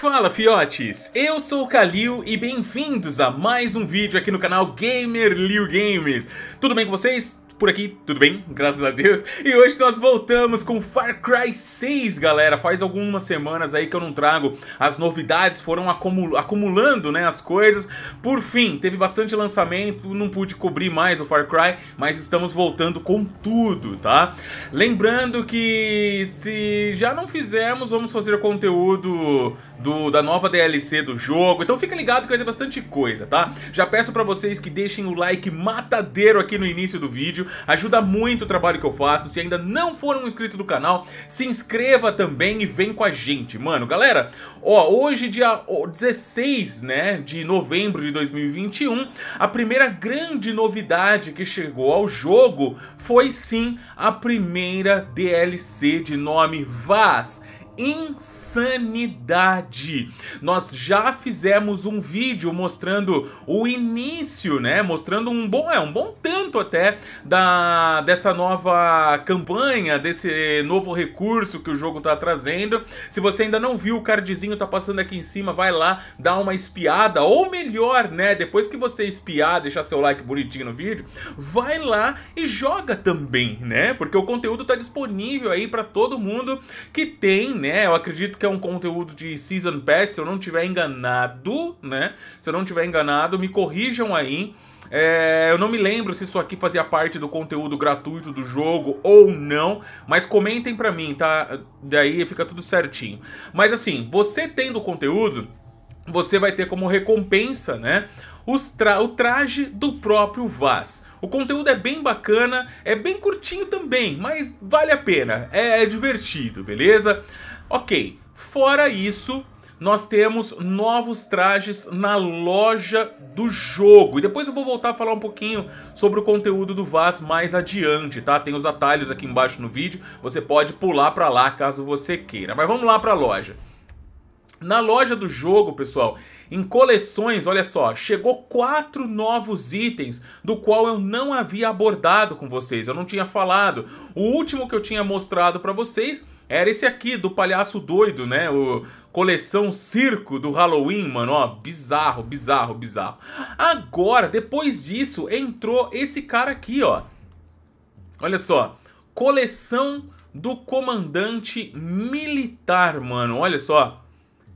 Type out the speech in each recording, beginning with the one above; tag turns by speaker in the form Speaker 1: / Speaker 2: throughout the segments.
Speaker 1: Fala fiotes, eu sou o Kalil e bem-vindos a mais um vídeo aqui no canal Gamer Liu Games. Tudo bem com vocês? por aqui, tudo bem? Graças a Deus. E hoje nós voltamos com Far Cry 6, galera. Faz algumas semanas aí que eu não trago as novidades, foram acumulando, né, as coisas. Por fim, teve bastante lançamento, não pude cobrir mais o Far Cry, mas estamos voltando com tudo, tá? Lembrando que se já não fizemos, vamos fazer conteúdo do, da nova DLC do jogo. Então fica ligado que vai ter bastante coisa, tá? Já peço para vocês que deixem o like matadeiro aqui no início do vídeo ajuda muito o trabalho que eu faço. Se ainda não for um inscrito do canal, se inscreva também e vem com a gente, mano. Galera, ó, hoje dia 16, né, de novembro de 2021, a primeira grande novidade que chegou ao jogo foi sim a primeira DLC de nome Vaz insanidade. Nós já fizemos um vídeo mostrando o início, né? Mostrando um bom, é, um bom tanto até da dessa nova campanha, desse novo recurso que o jogo tá trazendo. Se você ainda não viu, o cardzinho tá passando aqui em cima, vai lá, dá uma espiada, ou melhor, né, depois que você espiar, deixar seu like bonitinho no vídeo, vai lá e joga também, né? Porque o conteúdo tá disponível aí para todo mundo que tem, né, é, eu acredito que é um conteúdo de Season Pass, se eu não tiver enganado, né? Se eu não tiver enganado, me corrijam aí. É, eu não me lembro se isso aqui fazia parte do conteúdo gratuito do jogo ou não, mas comentem pra mim, tá? Daí fica tudo certinho. Mas assim, você tendo o conteúdo, você vai ter como recompensa, né? Tra o traje do próprio Vaz. O conteúdo é bem bacana, é bem curtinho também, mas vale a pena, é, é divertido, beleza? Ok, fora isso, nós temos novos trajes na loja do jogo. E depois eu vou voltar a falar um pouquinho sobre o conteúdo do Vaz mais adiante, tá? Tem os atalhos aqui embaixo no vídeo, você pode pular para lá caso você queira. Mas vamos lá para a loja. Na loja do jogo, pessoal, em coleções, olha só, chegou quatro novos itens, do qual eu não havia abordado com vocês, eu não tinha falado. O último que eu tinha mostrado para vocês era esse aqui, do palhaço doido, né? O coleção circo do Halloween, mano, ó, bizarro, bizarro, bizarro. Agora, depois disso, entrou esse cara aqui, ó. Olha só, coleção do comandante militar, mano, olha só.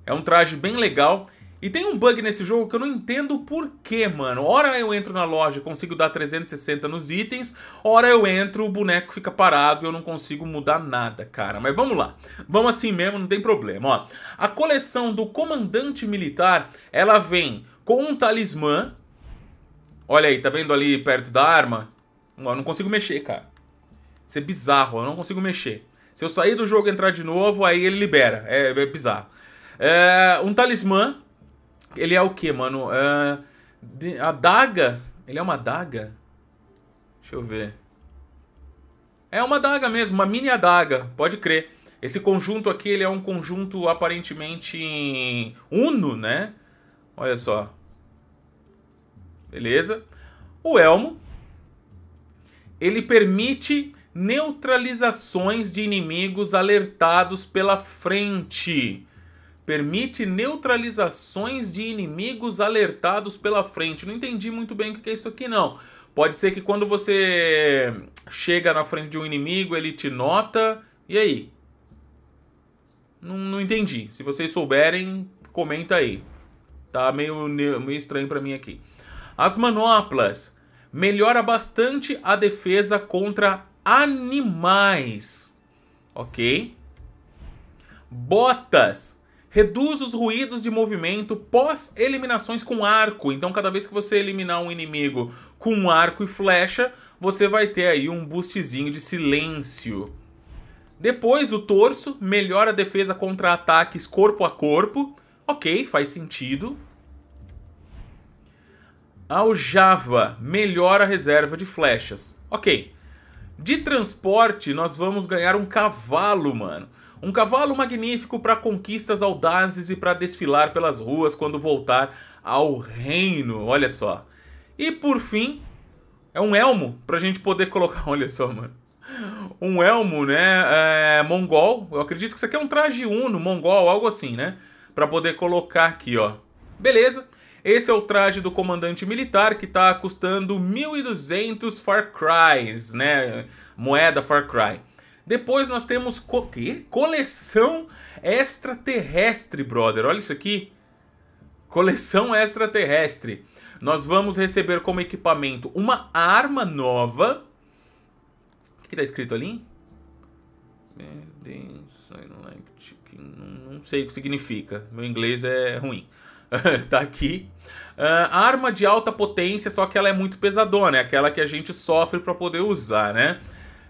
Speaker 1: É um traje bem legal. E tem um bug nesse jogo que eu não entendo por que, mano. Hora eu entro na loja consigo dar 360 nos itens, hora eu entro, o boneco fica parado e eu não consigo mudar nada, cara. Mas vamos lá. Vamos assim mesmo, não tem problema, ó. A coleção do comandante militar, ela vem com um talismã. Olha aí, tá vendo ali perto da arma? Eu não consigo mexer, cara. Isso é bizarro, eu não consigo mexer. Se eu sair do jogo e entrar de novo, aí ele libera. É, é bizarro. É, um talismã, ele é o que, mano? É, a daga, ele é uma daga? Deixa eu ver. É uma daga mesmo, uma mini adaga, pode crer. Esse conjunto aqui, ele é um conjunto aparentemente uno, né? Olha só. Beleza. O elmo, ele permite neutralizações de inimigos alertados pela frente. Permite neutralizações de inimigos alertados pela frente. Não entendi muito bem o que é isso aqui, não. Pode ser que quando você chega na frente de um inimigo, ele te nota. E aí? Não, não entendi. Se vocês souberem, comenta aí. Tá meio, meio estranho para mim aqui. As manoplas. Melhora bastante a defesa contra animais. Ok? Botas reduz os ruídos de movimento pós eliminações com arco. Então, cada vez que você eliminar um inimigo com arco e flecha, você vai ter aí um boostzinho de silêncio. Depois do torso, melhora a defesa contra ataques corpo a corpo. Ok, faz sentido. Aljava, melhora a reserva de flechas. Ok. De transporte, nós vamos ganhar um cavalo, mano. Um cavalo magnífico para conquistas audazes e para desfilar pelas ruas quando voltar ao reino, olha só. E por fim, é um elmo para a gente poder colocar, olha só, mano. Um elmo, né, é, mongol, eu acredito que isso aqui é um traje uno, mongol, algo assim, né? Para poder colocar aqui, ó. Beleza, esse é o traje do comandante militar que está custando 1.200 Far Crys, né? Moeda Far Cry. Depois nós temos co quê? coleção extraterrestre, brother. Olha isso aqui. Coleção extraterrestre. Nós vamos receber como equipamento uma arma nova. O que está escrito ali? Não sei o que significa. Meu inglês é ruim. tá aqui. Uh, arma de alta potência, só que ela é muito pesadona. É aquela que a gente sofre para poder usar, né?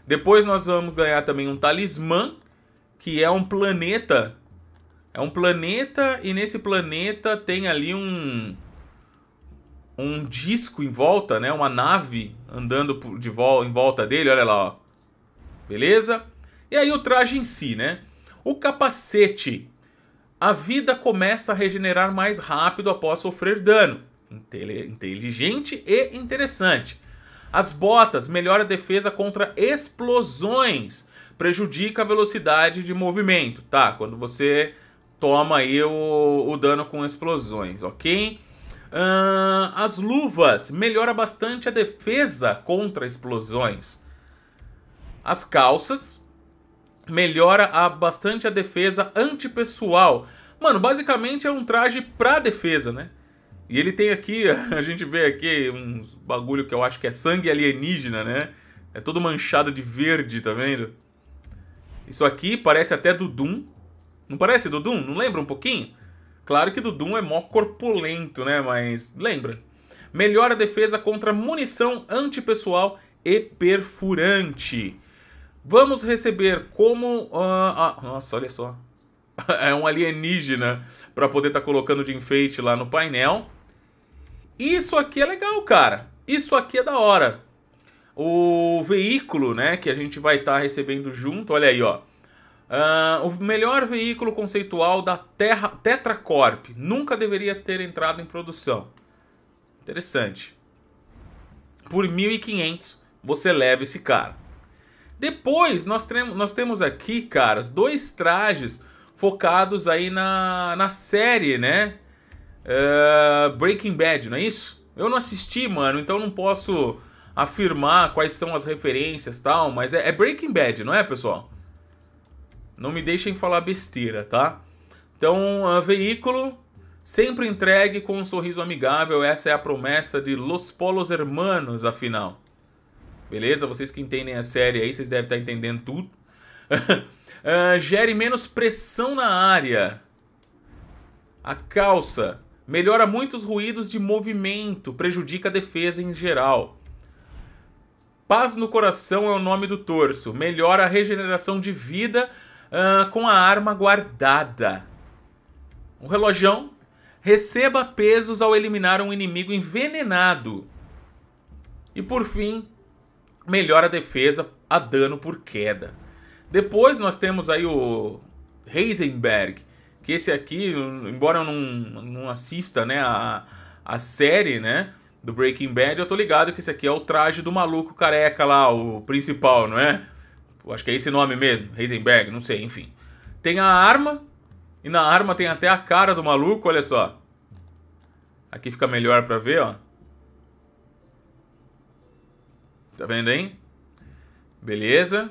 Speaker 1: Depois nós vamos ganhar também um talismã, que é um planeta. É um planeta e nesse planeta tem ali um um disco em volta, né? Uma nave andando de vol em volta dele, olha lá, ó. Beleza? E aí o traje em si, né? O capacete. A vida começa a regenerar mais rápido após sofrer dano. Inteligente e interessante. As botas melhora a defesa contra explosões, prejudica a velocidade de movimento, tá? Quando você toma aí o, o dano com explosões, ok? Uh, as luvas melhora bastante a defesa contra explosões. As calças melhora bastante a defesa antipessoal. Mano, basicamente é um traje pra defesa, né? E ele tem aqui, a gente vê aqui uns bagulho que eu acho que é sangue alienígena, né? É todo manchado de verde, tá vendo? Isso aqui parece até do Doom. Não parece do Doom? Não lembra um pouquinho? Claro que do Doom é mó corpulento, né? Mas lembra. Melhora a defesa contra munição antipessoal e perfurante. Vamos receber como... ah, ah nossa, olha só é um alienígena para poder estar tá colocando de enfeite lá no painel. Isso aqui é legal, cara. Isso aqui é da hora. O veículo, né, que a gente vai estar tá recebendo junto, olha aí, ó. Uh, o melhor veículo conceitual da Terra, TetraCorp Nunca deveria ter entrado em produção. Interessante. Por 1.500 você leva esse cara. Depois nós, nós temos aqui, caras, dois trajes focados aí na, na série, né? Eh, Breaking Bad, não é isso? Eu não assisti, mano, então não posso afirmar quais são as referências tal, mas é, é Breaking Bad, não é, pessoal? Não me deixem falar besteira, tá? Então, uh, veículo sempre entregue com um sorriso amigável, essa é a promessa de Los Polos Hermanos, afinal. Beleza? Vocês que entendem a série aí, vocês devem estar entendendo tudo. uh, gere menos pressão na área. A calça melhora muitos ruídos de movimento, prejudica a defesa em geral. Paz no coração é o nome do torso, melhora a regeneração de vida uh, com a arma guardada. Um relojão. Receba pesos ao eliminar um inimigo envenenado. E por fim, melhora a defesa a dano por queda. Depois nós temos aí o Heisenberg, que esse aqui, embora eu não, não assista né, a, a série né, do Breaking Bad, eu tô ligado que esse aqui é o traje do maluco careca lá, o principal, não é? Eu acho que é esse nome mesmo, Heisenberg, não sei, enfim. Tem a arma, e na arma tem até a cara do maluco, olha só. Aqui fica melhor pra ver, ó. Tá vendo, hein? Beleza.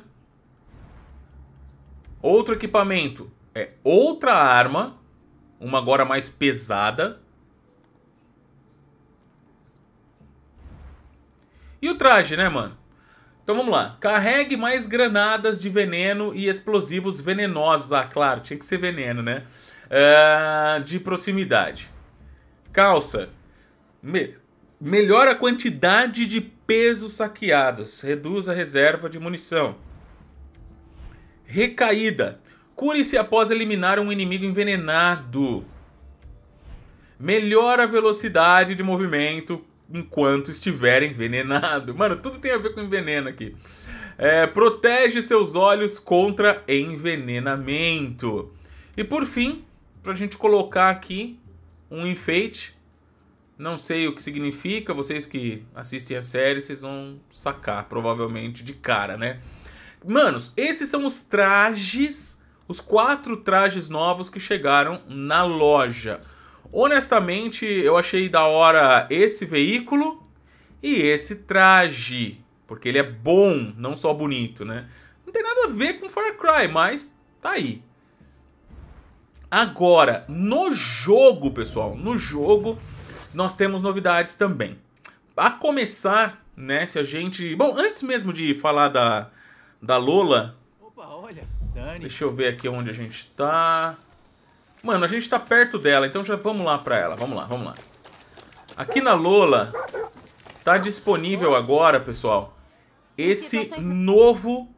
Speaker 1: Outro equipamento é, outra arma, uma agora mais pesada. E o traje, né, mano? Então vamos lá. Carregue mais granadas de veneno e explosivos venenosos. Ah, claro, tinha que ser veneno, né? Uh, de proximidade. Calça. Me melhora a quantidade de pesos saqueados. Reduz a reserva de munição. Recaída. Cure-se após eliminar um inimigo envenenado. Melhora a velocidade de movimento enquanto estiver envenenado. Mano, tudo tem a ver com enveneno aqui. É, protege seus olhos contra envenenamento. E por fim, pra gente colocar aqui um enfeite. Não sei o que significa, vocês que assistem a série, vocês vão sacar, provavelmente, de cara, né? Manos, esses são os trajes os quatro trajes novos que chegaram na loja. Honestamente, eu achei da hora esse veículo e esse traje, porque ele é bom, não só bonito, né? Não tem nada a ver com Far Cry, mas tá aí. Agora, no jogo, pessoal, no jogo nós temos novidades também. A começar, né, se a gente... Bom, antes mesmo de falar da, da Lola, Dani. Deixa eu ver aqui onde a gente tá. Mano, a gente tá perto dela, então já vamos lá pra ela. Vamos lá, vamos lá. Aqui na Lola tá disponível agora, pessoal, esse novo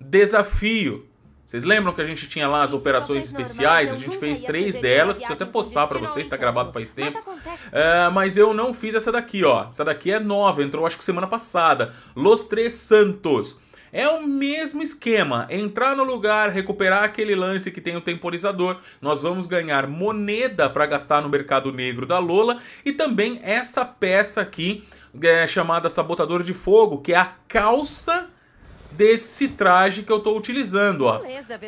Speaker 1: desafio. Vocês lembram que a gente tinha lá as operações especiais? A gente fez três delas, preciso até postar para vocês, tá gravado faz tempo. Uh, mas eu não fiz essa daqui, ó. Essa daqui é nova, entrou acho que semana passada. Los Tres Santos. É o mesmo esquema, entrar no lugar, recuperar aquele lance que tem o temporizador, nós vamos ganhar moneda para gastar no mercado negro da Lola e também essa peça aqui é, chamada sabotador de fogo, que é a calça desse traje que eu estou utilizando, ó.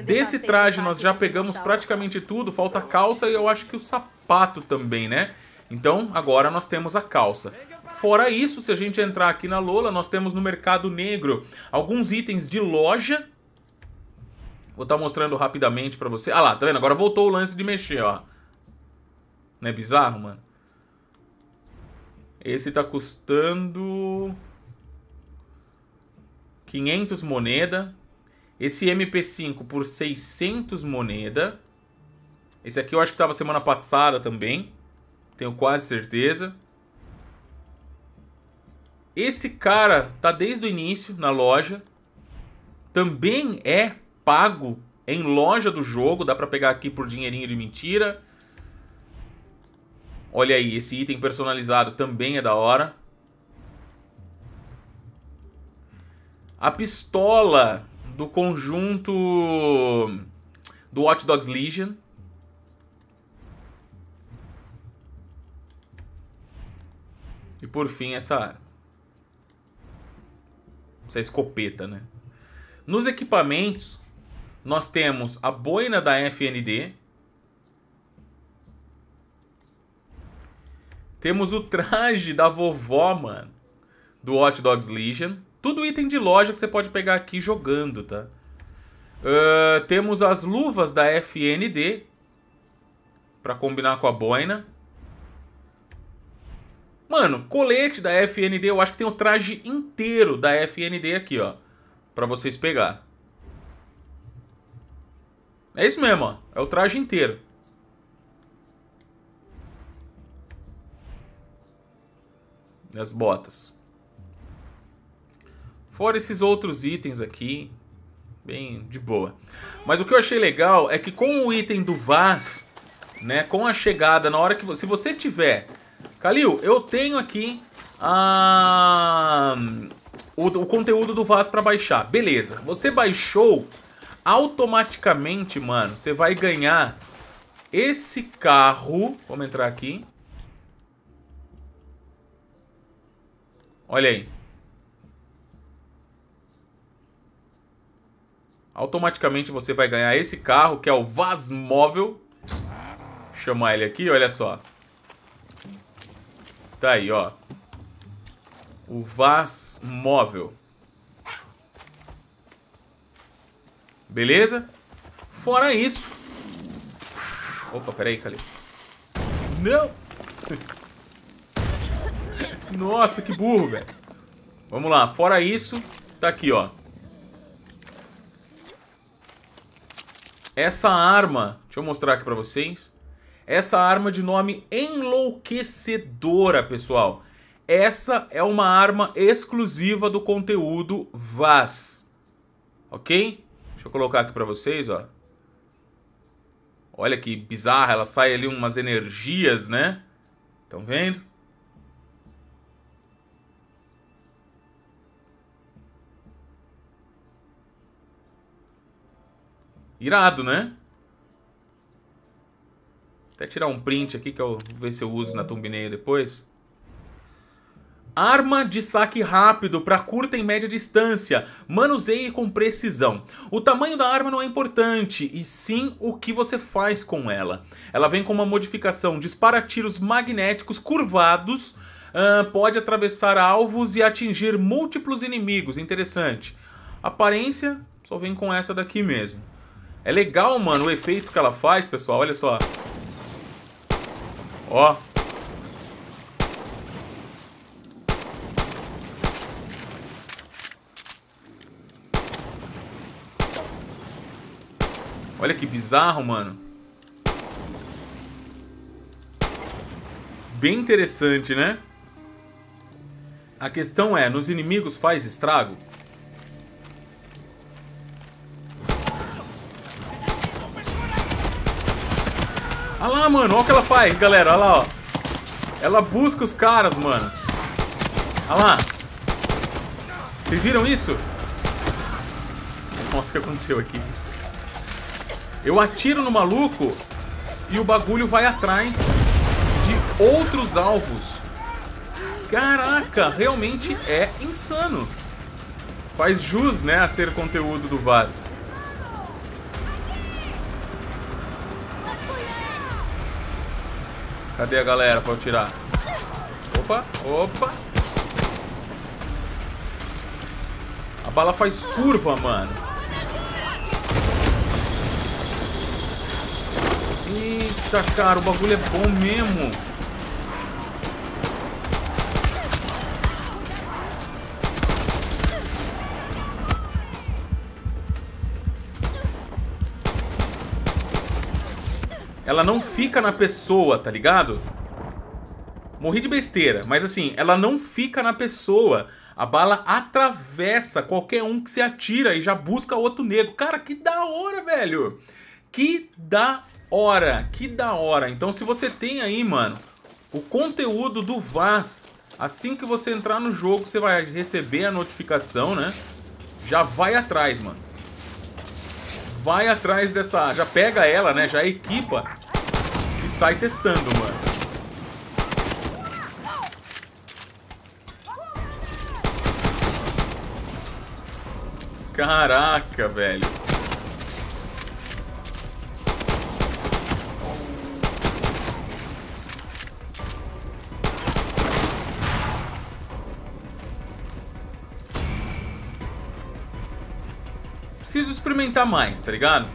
Speaker 1: Desse traje nós tá já pegamos praticamente tudo, falta calça e eu acho que o sapato também, né? Então agora nós temos a calça. Fora isso, se a gente entrar aqui na Lola, nós temos no mercado negro alguns itens de loja. Vou estar tá mostrando rapidamente para você. Ah lá, tá vendo? Agora voltou o lance de mexer, ó. Não é bizarro, mano? Esse tá custando 500 moneda. Esse MP5 por 600 moneda. Esse aqui eu acho que tava semana passada também. Tenho quase certeza. Esse cara tá desde o início na loja. Também é pago em loja do jogo. Dá para pegar aqui por dinheirinho de mentira. Olha aí, esse item personalizado também é da hora. A pistola do conjunto do Watch Dogs Legion. E por fim essa arma essa escopeta, né? Nos equipamentos, nós temos a boina da FND. Temos o traje da vovó, mano, do Hot Dogs Legion. Tudo item de loja que você pode pegar aqui jogando, tá? Uh, temos as luvas da FND para combinar com a boina. Mano, colete da FND, eu acho que tem o traje inteiro da FND aqui, ó. Pra vocês pegar. É isso mesmo, ó. É o traje inteiro. E as botas. Fora esses outros itens aqui. Bem de boa. Mas o que eu achei legal é que com o item do Vaz, né? Com a chegada, na hora que... Você, se você tiver Calil, eu tenho aqui a... Ah, o, o conteúdo do Vaz para baixar. Beleza. Você baixou, automaticamente, mano, você vai ganhar esse carro. Vamos entrar aqui. Olha aí. Automaticamente você vai ganhar esse carro, que é o Vaz Móvel. Chamar ele aqui, olha só. Tá aí, ó. O Vaz Móvel. Beleza? Fora isso. Opa, peraí, Calil. Não! Nossa, que burro, velho. Vamos lá, fora isso, tá aqui, ó. Essa arma, deixa eu mostrar aqui pra vocês. Essa arma de nome enlouquecedora, pessoal. Essa é uma arma exclusiva do conteúdo Vaz. Ok? Deixa eu colocar aqui para vocês, ó. Olha que bizarra, ela sai ali umas energias, né? Estão vendo? Irado, né? Até tirar um print aqui que eu vou ver se eu uso na thumbnail depois. Arma de saque rápido para curta e média distância. Manuseie com precisão. O tamanho da arma não é importante, e sim o que você faz com ela. Ela vem com uma modificação: dispara tiros magnéticos curvados, uh, pode atravessar alvos e atingir múltiplos inimigos. Interessante. Aparência só vem com essa daqui mesmo. É legal, mano, o efeito que ela faz, pessoal. Olha só. Ó. Olha que bizarro, mano. Bem interessante, né? A questão é, nos inimigos faz estrago? faz, galera. Olha lá, ó. Ela busca os caras, mano. Olha lá. Vocês viram isso? Nossa, o que aconteceu aqui? Eu atiro no maluco e o bagulho vai atrás de outros alvos. Caraca, realmente é insano. Faz jus, né, a ser conteúdo do Vaz. Cadê a galera pra eu tirar? Opa, opa. A bala faz curva, mano. Eita, cara, o bagulho é bom mesmo. ela não fica na pessoa, tá ligado? Morri de besteira, mas assim, ela não fica na pessoa. A bala atravessa qualquer um que se atira e já busca outro negro. Cara, que da hora, velho! Que da hora, que da hora. Então se você tem aí, mano, o conteúdo do Vaz, assim que você entrar no jogo, você vai receber a notificação, né? Já vai atrás, mano vai atrás dessa... Já pega ela, né? Já equipa e sai testando, mano. Caraca, velho. Preciso experimentar mais, tá ligado?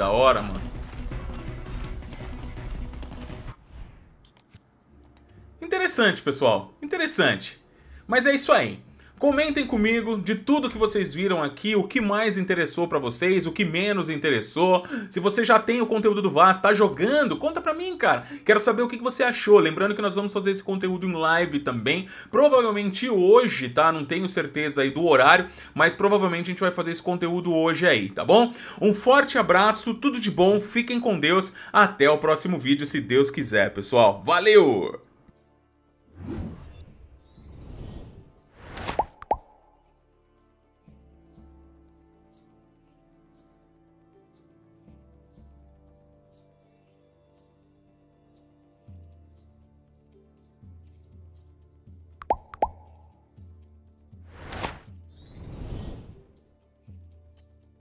Speaker 1: da hora, mano. Interessante, pessoal. Interessante. Mas é isso aí. Comentem comigo de tudo que vocês viram aqui, o que mais interessou para vocês, o que menos interessou. Se você já tem o conteúdo do Vaz, tá jogando, conta pra mim, cara. Quero saber o que você achou. Lembrando que nós vamos fazer esse conteúdo em live também. Provavelmente hoje, tá? Não tenho certeza aí do horário, mas provavelmente a gente vai fazer esse conteúdo hoje aí, tá bom? Um forte abraço, tudo de bom, fiquem com Deus. Até o próximo vídeo, se Deus quiser, pessoal. Valeu!